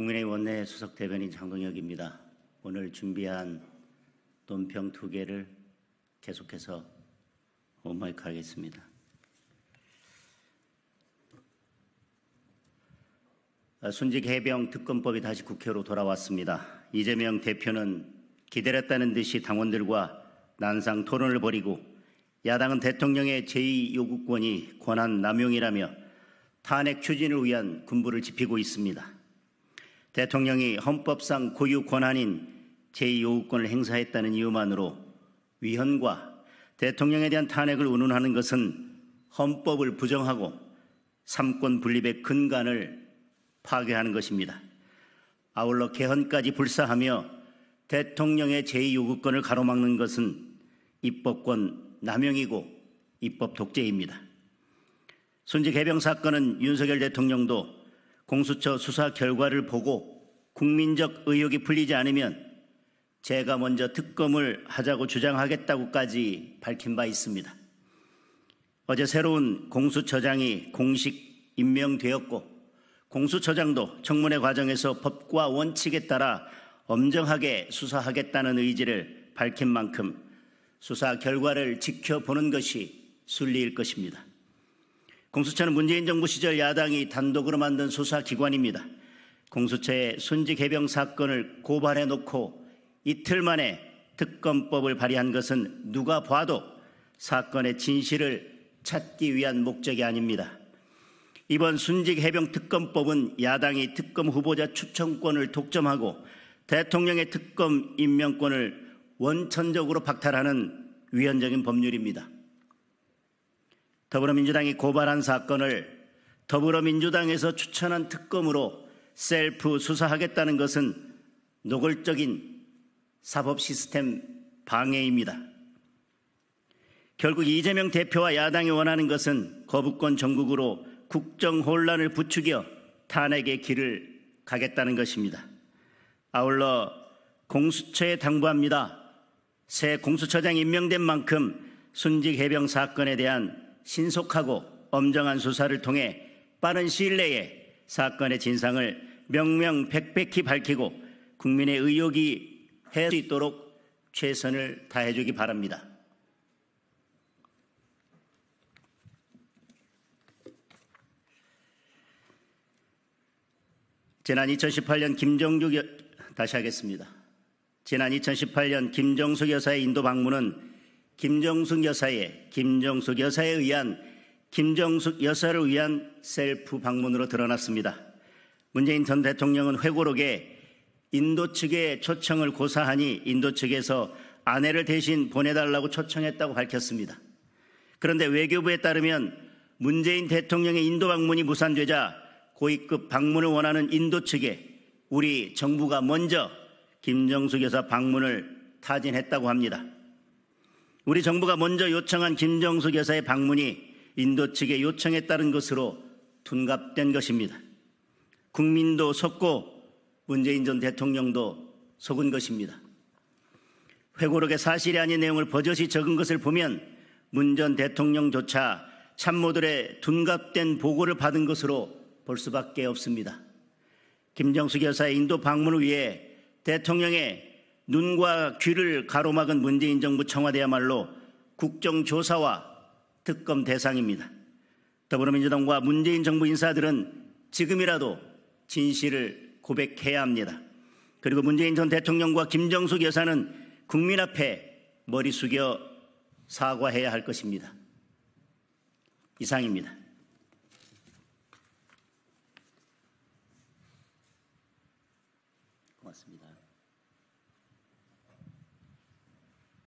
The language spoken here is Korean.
국민의 원내 수석 대변인 장동혁입니다. 오늘 준비한 논평 두 개를 계속해서 오마이크 하겠습니다. 아, 순직 해병 특검법이 다시 국회로 돌아왔습니다. 이재명 대표는 기다렸다는 듯이 당원들과 난상 토론을 벌이고 야당은 대통령의 제2 요구권이 권한 남용이라며 탄핵 추진을 위한 군부를 지피고 있습니다. 대통령이 헌법상 고유 권한인 제2호권을 행사했다는 이유만으로 위헌과 대통령에 대한 탄핵을 운운하는 것은 헌법을 부정하고 삼권 분립의 근간을 파괴하는 것입니다. 아울러 개헌까지 불사하며 대통령의 제2요구권을 가로막는 것은 입법권 남용이고 입법 독재입니다. 순직해병 사건은 윤석열 대통령도 공수처 수사 결과를 보고 국민적 의혹이 풀리지 않으면 제가 먼저 특검을 하자고 주장하겠다고까지 밝힌 바 있습니다. 어제 새로운 공수처장이 공식 임명되었고 공수처장도 청문회 과정에서 법과 원칙에 따라 엄정하게 수사하겠다는 의지를 밝힌 만큼 수사 결과를 지켜보는 것이 순리일 것입니다. 공수처는 문재인 정부 시절 야당이 단독으로 만든 수사기관입니다. 공수처의 순직 해병 사건을 고발해 놓고 이틀 만에 특검법을 발의한 것은 누가 봐도 사건의 진실을 찾기 위한 목적이 아닙니다. 이번 순직 해병 특검법은 야당이 특검 후보자 추천권을 독점하고 대통령의 특검 임명권을 원천적으로 박탈하는 위헌적인 법률입니다. 더불어민주당이 고발한 사건을 더불어민주당에서 추천한 특검으로 셀프 수사하겠다는 것은 노골적인 사법 시스템 방해입니다. 결국 이재명 대표와 야당이 원하는 것은 거부권 정국으로 국정 혼란을 부추겨 탄핵의 길을 가겠다는 것입니다. 아울러 공수처에 당부합니다. 새 공수처장 임명된 만큼 순직 해병 사건에 대한 신속하고 엄정한 수사를 통해 빠른 시일 내에 사건의 진상을 명명백백히 밝히고 국민의 의욕이 해수 있도록 최선을 다해주기 바랍니다. 지난 2018년 김정숙 여... 다시 하겠습니다. 지난 2018년 김정숙 여사의 인도 방문은 김정숙 여사의 김정숙 여사에 의한 김정숙 여사를 위한 셀프 방문으로 드러났습니다. 문재인 전 대통령은 회고록에 인도 측의 초청을 고사하니 인도 측에서 아내를 대신 보내달라고 초청했다고 밝혔습니다. 그런데 외교부에 따르면 문재인 대통령의 인도 방문이 무산되자 고위급 방문을 원하는 인도 측에 우리 정부가 먼저 김정숙 여사 방문을 타진했다고 합니다. 우리 정부가 먼저 요청한 김정숙 여사의 방문이 인도 측의 요청에 따른 것으로 둔갑된 것입니다. 국민도 속고 문재인 전 대통령도 속은 것입니다. 회고록에 사실이 아닌 내용을 버젓이 적은 것을 보면 문 전 대통령조차 참모들의 둔갑된 보고를 받은 것으로 볼 수밖에 없습니다. 김정숙 여사의 인도 방문을 위해 대통령의 눈과 귀를 가로막은 문재인 정부 청와대야말로 국정조사와 특검 대상입니다. 더불어민주당과 문재인 정부 인사들은 지금이라도 진실을 고백해야 합니다. 그리고 문재인 전 대통령과 김정숙 여사는 국민 앞에 머리 숙여 사과해야 할 것입니다. 이상입니다. 고맙습니다.